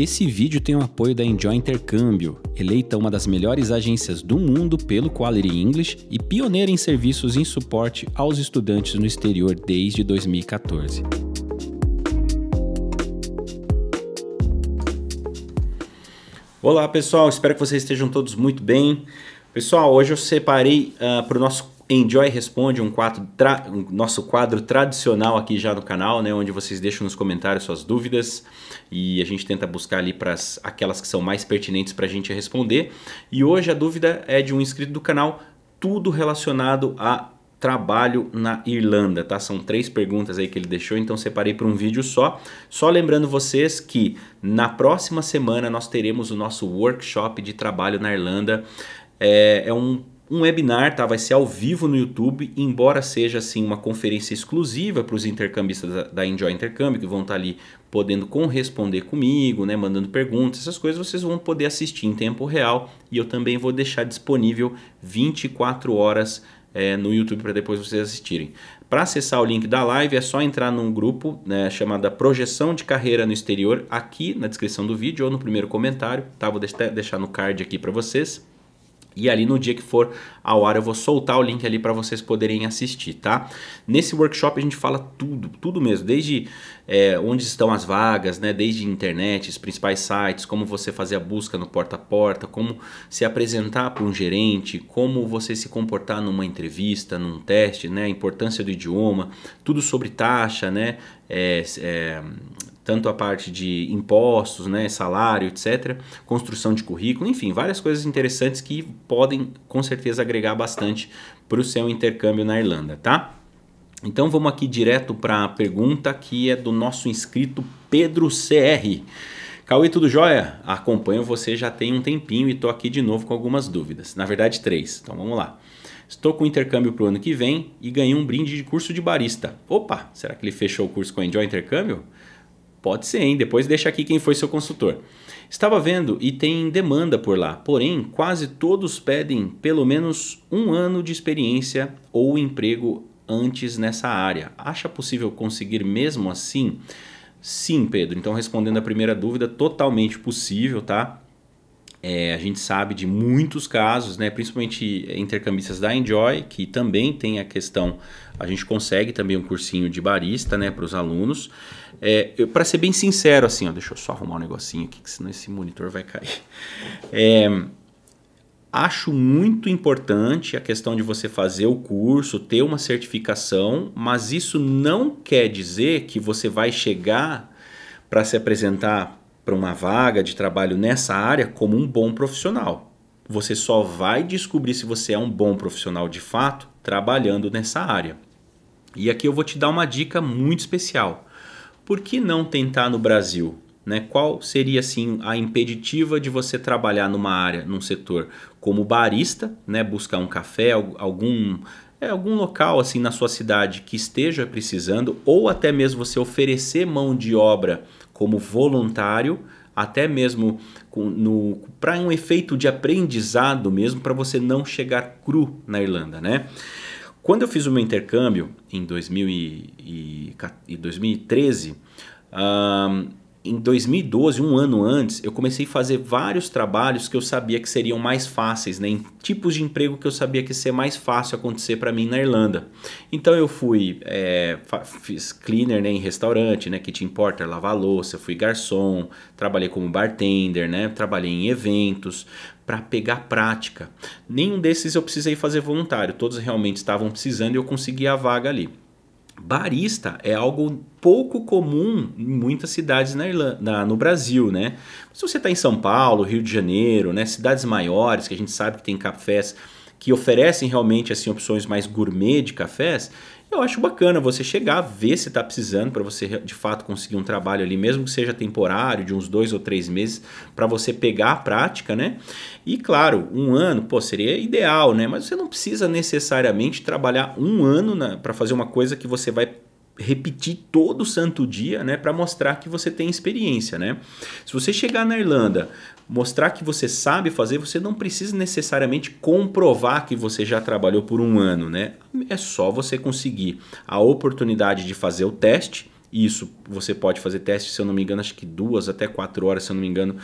Esse vídeo tem o apoio da Enjoy Intercâmbio, eleita uma das melhores agências do mundo pelo Quality English e pioneira em serviços em suporte aos estudantes no exterior desde 2014. Olá pessoal, espero que vocês estejam todos muito bem. Pessoal, hoje eu separei uh, ah, para o nosso Enjoy Responde, um, quadro um nosso quadro tradicional aqui já no canal, né, onde vocês deixam nos comentários suas dúvidas e a gente tenta buscar ali para aquelas que são mais pertinentes para a gente responder. E hoje a dúvida é de um inscrito do canal, tudo relacionado a trabalho na Irlanda, tá? São três perguntas aí que ele deixou, então separei para um vídeo só. Só lembrando vocês que na próxima semana nós teremos o nosso workshop de trabalho na Irlanda. É, é um um webinar, tá? Vai ser ao vivo no YouTube, embora seja assim uma conferência exclusiva para os intercambistas da, Enjoy Intercâmbio, que vão estar tá ali podendo corresponder comigo, né, mandando perguntas, essas coisas vocês vão poder assistir em tempo real e eu também vou deixar disponível 24 horas é, no YouTube para depois vocês assistirem. Para acessar o link da live é só entrar num grupo né, chamado Projeção de Carreira no Exterior aqui na descrição do vídeo ou no primeiro comentário, tá? Vou deixar no card aqui para vocês. E ali no dia que for ao ar eu vou soltar o link ali para vocês poderem assistir, tá? Nesse workshop a gente fala tudo, tudo mesmo, desde é, onde estão as vagas, né? Desde internet, os principais sites, como você fazer a busca no porta a porta, como se apresentar para um gerente, como você se comportar numa entrevista, num teste, né? A importância do idioma, tudo sobre taxa, né? É, é tanto a parte de impostos, né, salário, etc., construção de currículo, enfim, várias coisas interessantes que podem com certeza agregar bastante para o seu intercâmbio na Irlanda, tá? Então vamos aqui direto para a pergunta que é do nosso inscrito Pedro CR. Cauê, tudo jóia? Acompanho você já tem um tempinho e estou aqui de novo com algumas dúvidas. Na verdade, três. Então vamos lá. Estou com intercâmbio para o ano que vem e ganhei um brinde de curso de barista. Opa, será que ele fechou o curso com a Enjoy Intercâmbio? Pode ser, hein? Depois deixa aqui quem foi seu consultor. Estava vendo e tem demanda por lá, porém quase todos pedem pelo menos um ano de experiência ou emprego antes nessa área. Acha possível conseguir mesmo assim? Sim, Pedro. Então, respondendo a primeira dúvida, totalmente possível, tá? É, a gente sabe de muitos casos, né, principalmente intercambistas da Enjoy, que também tem a questão, a gente consegue também um cursinho de barista né, para os alunos. É, para ser bem sincero, assim, ó, deixa eu só arrumar um negocinho aqui, que senão esse monitor vai cair. É, acho muito importante a questão de você fazer o curso, ter uma certificação, mas isso não quer dizer que você vai chegar para se apresentar para uma vaga de trabalho nessa área como um bom profissional. Você só vai descobrir se você é um bom profissional de fato trabalhando nessa área. E aqui eu vou te dar uma dica muito especial. Por que não tentar no Brasil? Né? Qual seria assim a impeditiva de você trabalhar numa área, num setor como barista, né? buscar um café, algum é, algum local assim na sua cidade que esteja precisando, ou até mesmo você oferecer mão de obra como voluntário, até mesmo para um efeito de aprendizado mesmo, para você não chegar cru na Irlanda, né? Quando eu fiz o meu intercâmbio em 2013, em 2012, um ano antes, eu comecei a fazer vários trabalhos que eu sabia que seriam mais fáceis, né? em tipos de emprego que eu sabia que ia ser mais fácil acontecer para mim na Irlanda. Então eu fui, é, fiz cleaner né, em restaurante, né, kitchen porter, lavar louça, fui garçom, trabalhei como bartender, né, trabalhei em eventos, para pegar prática. Nenhum desses eu precisei fazer voluntário, todos realmente estavam precisando e eu consegui a vaga ali. Barista é algo pouco comum em muitas cidades na Irlanda, na, no Brasil, né? Se você está em São Paulo, Rio de Janeiro, né? cidades maiores que a gente sabe que tem cafés que oferecem realmente assim opções mais gourmet de cafés, eu acho bacana você chegar, ver se está precisando para você de fato conseguir um trabalho ali, mesmo que seja temporário, de uns dois ou três meses, para você pegar a prática, né? E claro, um ano, pô, seria ideal, né? Mas você não precisa necessariamente trabalhar um ano para fazer uma coisa que você vai repetir todo santo dia, né, para mostrar que você tem experiência, né? Se você chegar na Irlanda, mostrar que você sabe fazer, você não precisa necessariamente comprovar que você já trabalhou por um ano, né? É só você conseguir a oportunidade de fazer o teste. Isso você pode fazer teste, se eu não me engano, acho que duas até quatro horas, se eu não me engano.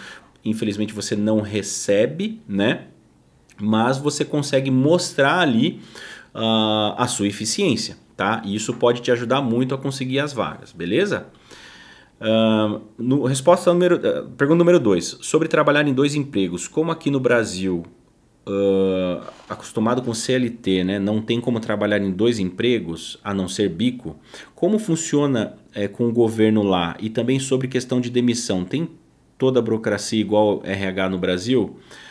Infelizmente você não recebe, né? Mas você consegue mostrar ali uh, a sua eficiência tá? E isso pode te ajudar muito a conseguir as vagas, beleza? Uh, no, resposta número, uh, pergunta número 2. Sobre trabalhar em dois empregos, como aqui no Brasil, uh, acostumado com CLT, né, não tem como trabalhar em dois empregos, a não ser bico, como funciona eh, com o governo lá? E também sobre questão de demissão, tem toda a burocracia igual RH no Brasil? Uh,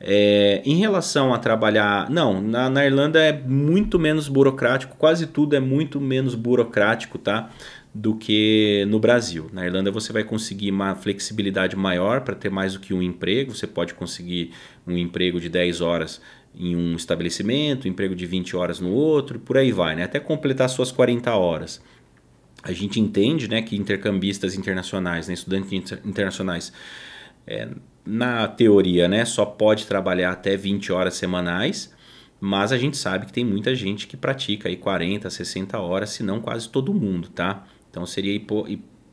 é, em relação a trabalhar, não, na, na, Irlanda é muito menos burocrático, quase tudo é muito menos burocrático, tá? Do que no Brasil. Na Irlanda você vai conseguir uma flexibilidade maior para ter mais do que um emprego, você pode conseguir um emprego de 10 horas em um estabelecimento, um emprego de 20 horas no outro, por aí vai, né? Até completar suas 40 horas. A gente entende né, que intercambistas internacionais, né, estudantes internacionais, é, na teoria, né, só pode trabalhar até 20 horas semanais, mas a gente sabe que tem muita gente que pratica aí 40, 60 horas, se não quase todo mundo, tá? Então seria hipo,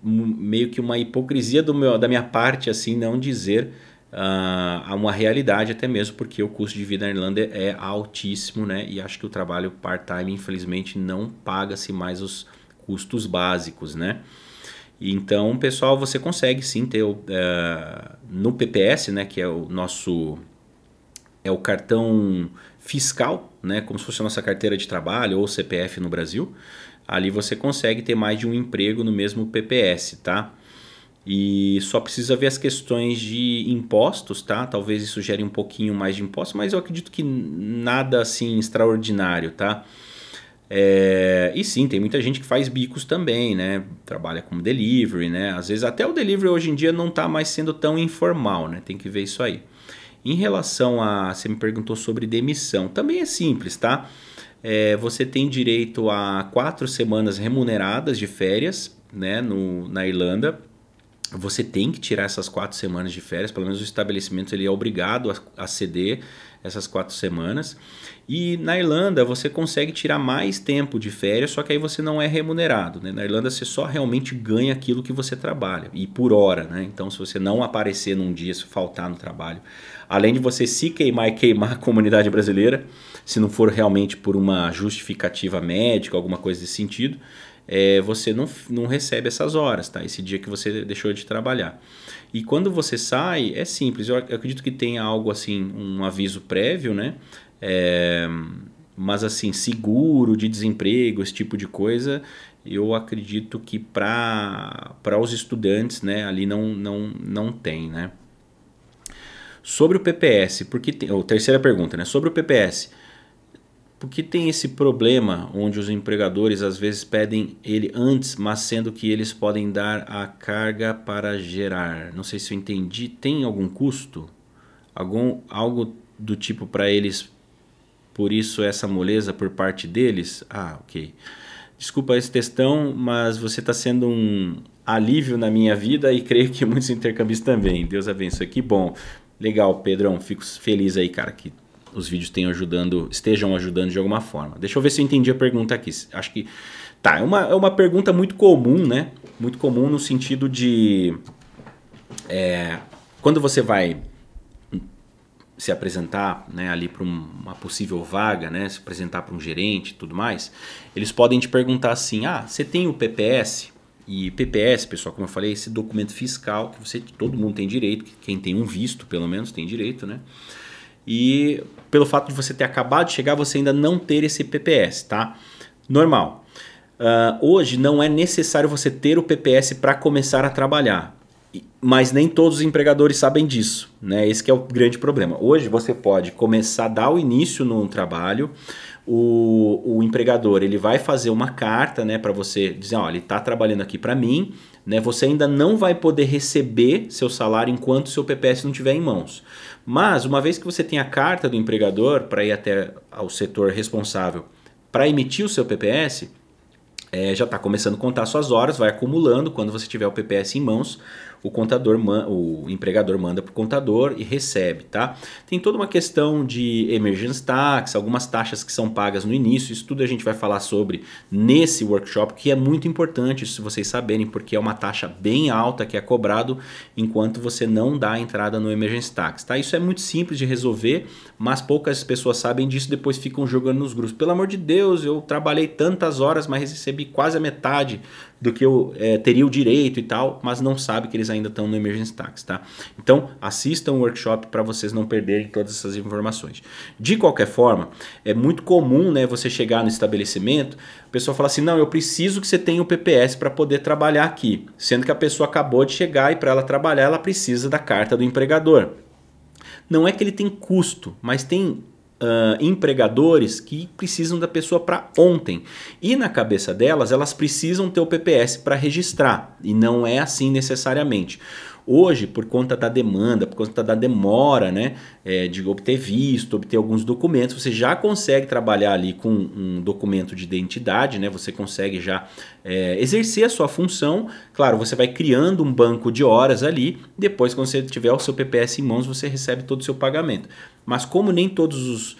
meio que uma hipocrisia do meu, da minha parte, assim, não dizer uh, uma realidade, até mesmo porque o custo de vida na Irlanda é altíssimo, né? E acho que o trabalho part-time, infelizmente, não paga-se mais os custos básicos, né? Então, pessoal, você consegue sim ter uh, no PPS, né, que é o nosso é o cartão fiscal, né, como se fosse a nossa carteira de trabalho ou CPF no Brasil. Ali você consegue ter mais de um emprego no mesmo PPS, tá? E só precisa ver as questões de impostos, tá? Talvez isso gere um pouquinho mais de impostos, mas eu acredito que nada assim extraordinário, tá? É, e sim, tem muita gente que faz bicos também, né? Trabalha como delivery, né? Às vezes até o delivery hoje em dia não está mais sendo tão informal, né? Tem que ver isso aí. Em relação a. Você me perguntou sobre demissão. Também é simples, tá? É, você tem direito a quatro semanas remuneradas de férias, né? No, na Irlanda. Você tem que tirar essas quatro semanas de férias, pelo menos o estabelecimento ele é obrigado a, a ceder essas quatro semanas. E na Irlanda você consegue tirar mais tempo de férias, só que aí você não é remunerado. Né? Na Irlanda você só realmente ganha aquilo que você trabalha, e por hora. Né? Então, se você não aparecer num dia, se faltar no trabalho, além de você se queimar e queimar a comunidade brasileira, se não for realmente por uma justificativa médica, alguma coisa desse sentido, é, você não, não recebe essas horas, tá? Esse dia que você deixou de trabalhar. E quando você sai, é simples. Eu acredito que tenha algo assim, um aviso prévio, né? É, mas assim, seguro de desemprego, esse tipo de coisa, eu acredito que para os estudantes, né, ali não, não, não tem, né? Sobre o PPS, porque tem, ou, terceira pergunta, né? Sobre o PPS, porque tem esse problema onde os empregadores às vezes pedem ele antes, mas sendo que eles podem dar a carga para gerar. Não sei se eu entendi. Tem algum custo? Algum, algo do tipo para eles, por isso essa moleza por parte deles? Ah, ok. Desculpa esse textão, mas você está sendo um alívio na minha vida e creio que muitos intercambistas também. Deus abençoe. Que bom. Legal, Pedrão. Fico feliz aí, cara, que os vídeos tenham ajudando, estejam ajudando de alguma forma. Deixa eu ver se eu entendi a pergunta aqui. Acho que tá, é uma, é uma pergunta muito comum, né? Muito comum no sentido de é, quando você vai se apresentar né, ali para uma possível vaga, né, se apresentar para um gerente e tudo mais, eles podem te perguntar assim: ah, você tem o PPS? E PPS, pessoal, como eu falei, esse documento fiscal que você todo mundo tem direito, quem tem um visto pelo menos tem direito, né? e pelo fato de você ter acabado de chegar, você ainda não ter esse PPS, tá? Normal. Uh, hoje não é necessário você ter o PPS para começar a trabalhar, mas nem todos os empregadores sabem disso, né? Esse é o grande problema. Hoje você pode começar a dar o início num trabalho, o, o empregador ele vai fazer uma carta, né, para você dizer, olha, ele está trabalhando aqui para mim, né? Você ainda não vai poder receber seu salário enquanto seu PPS não tiver em mãos. Mas, uma vez que você tem a carta do empregador para ir até ao setor responsável para emitir o seu PPS, é, eh, já está começando a contar suas horas, vai acumulando. Quando você tiver o PPS em mãos, o contador, o empregador manda para o contador e recebe, tá? Tem toda uma questão de emergence tax, algumas taxas que são pagas no início, isso tudo a gente vai falar sobre nesse workshop, que é muito importante se vocês saberem, porque é uma taxa bem alta que é cobrado enquanto você não dá a entrada no emergence tax, tá? Isso é muito simples de resolver, mas poucas pessoas sabem disso, depois ficam jogando nos grupos. Pelo amor de Deus, eu trabalhei tantas horas, mas recebi quase a metade do que eu é, teria o direito e tal, mas não sabe que eles ainda estão no Emergency Tax, tá? Então, assistam o workshop para vocês não perderem todas essas informações. De qualquer forma, é muito comum, né, você chegar no estabelecimento, a pessoa fala assim: "Não, eu preciso que você tenha o PPS para poder trabalhar aqui", sendo que a pessoa acabou de chegar e para ela trabalhar, ela precisa da carta do empregador. Não é que ele tem custo, mas tem Uh, empregadores que precisam da pessoa para ontem. E na cabeça delas, elas precisam ter o PPS para registrar. E não é assim necessariamente. Hoje, por conta da demanda, por conta da demora né, é, de obter visto, obter alguns documentos, você já consegue trabalhar ali com um documento de identidade, né, você consegue já é, exercer a sua função. Claro, você vai criando um banco de horas ali, depois, quando você tiver o seu PPS em mãos, você recebe todo o seu pagamento. Mas, como nem todos os,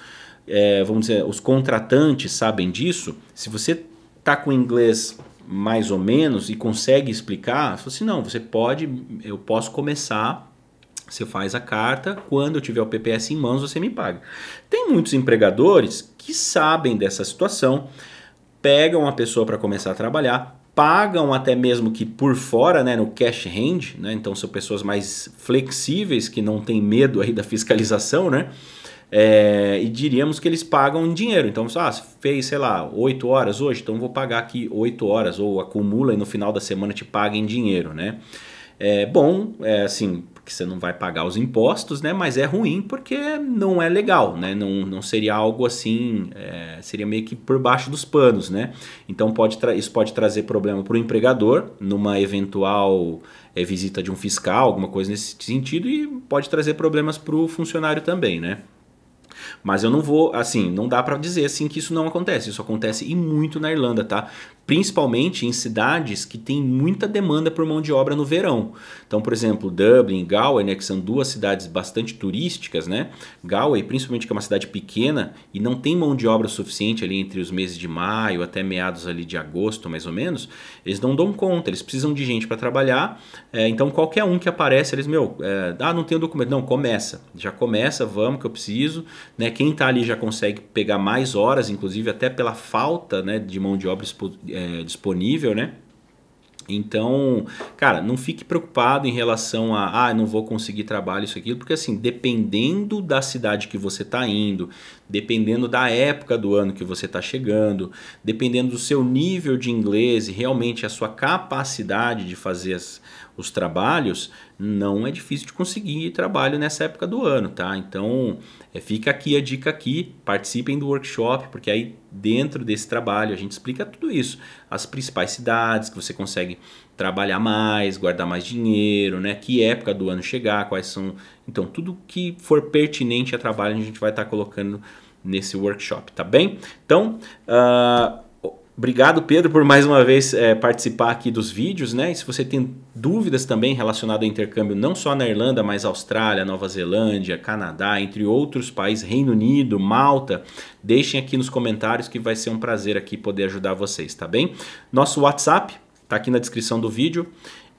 é, vamos dizer, os contratantes sabem disso, se você está com inglês mais ou menos e consegue explicar, você assim, não, você pode, eu posso começar você faz a carta, quando eu tiver o PPS em mãos, você me paga. Tem muitos empregadores que sabem dessa situação, pegam a pessoa para começar a trabalhar, pagam até mesmo que por fora, né, no cash hand, né? Então são pessoas mais flexíveis que não tem medo aí da fiscalização, né? É, e diríamos que eles pagam em dinheiro. Então, ah, fez, sei lá, 8 horas hoje, então vou pagar aqui 8 horas, ou acumula e no final da semana te paga em dinheiro, né? É bom, é assim, porque você não vai pagar os impostos, né? Mas é ruim porque não é legal, né? Não, não seria algo assim, é, seria meio que por baixo dos panos, né? Então pode isso pode trazer problema para o empregador numa eventual é, visita de um fiscal, alguma coisa nesse sentido, e pode trazer problemas para o funcionário também, né? Mas eu não vou, assim, não dá para dizer assim que isso não acontece. Isso acontece e muito na Irlanda, tá? Principalmente em cidades que tem muita demanda por mão de obra no verão. Então, por exemplo, Dublin, Galway, né, que são duas cidades bastante turísticas, né? Galway, principalmente que é uma cidade pequena e não tem mão de obra suficiente ali entre os meses de maio até meados ali de agosto, mais ou menos, eles não dão conta, eles precisam de gente para trabalhar. É, então, qualquer um que aparece, eles, meu, é, ah, não tem documento. Não, começa. Já começa, vamos que eu preciso. Né? Quem está ali já consegue pegar mais horas, inclusive até pela falta né, de mão de obra é, disponível, né? Então, cara, não fique preocupado em relação a, ah, não vou conseguir trabalho, isso, aqui, porque assim, dependendo da cidade que você está indo, dependendo da época do ano que você está chegando, dependendo do seu nível de inglês e realmente a sua capacidade de fazer as, os trabalhos, não é difícil de conseguir trabalho nessa época do ano, tá? Então é, fica aqui a dica aqui, participem do workshop, porque aí dentro desse trabalho a gente explica tudo isso. As principais cidades que você consegue trabalhar mais, guardar mais dinheiro, né? Que época do ano chegar, quais são. Então, tudo que for pertinente a trabalho, a gente vai estar tá colocando nesse workshop, tá bem? Então. Uh Obrigado, Pedro, por mais uma vez é, participar aqui dos vídeos, né? E se você tem dúvidas também relacionadas ao intercâmbio, não só na Irlanda, mas Austrália, Nova Zelândia, Canadá, entre outros países, Reino Unido, Malta, deixem aqui nos comentários que vai ser um prazer aqui poder ajudar vocês, tá bem? Nosso WhatsApp tá aqui na descrição do vídeo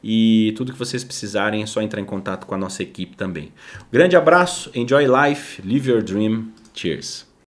e tudo que vocês precisarem é só entrar em contato com a nossa equipe também. Grande abraço, enjoy life, live your dream, cheers!